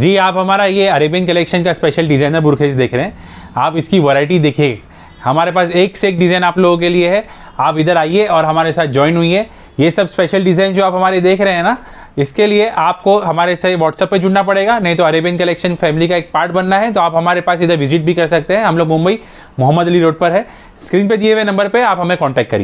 जी आप हमारा ये अरेबियन कलेक्शन का स्पेशल डिज़ाइनर बुरखेज देख रहे हैं आप इसकी वैरायटी देखिए हमारे पास एक से एक डिज़ाइन आप लोगों के लिए है आप इधर आइए और हमारे साथ ज्वाइन हुई ये सब स्पेशल डिज़ाइन जो आप हमारे देख रहे हैं ना इसके लिए आपको हमारे से व्हाट्सअप पे जुड़ना पड़ेगा नहीं तो अरेबियन कलेक्शन फैमिली का एक पार्ट बनना है तो आप हमारे पास इधर विजिट भी कर सकते हैं हम लोग मुंबई मोहम्मद अली रोड पर है स्क्रीन पे दिए हुए नंबर पे आप हमें कॉन्टैक्ट करिए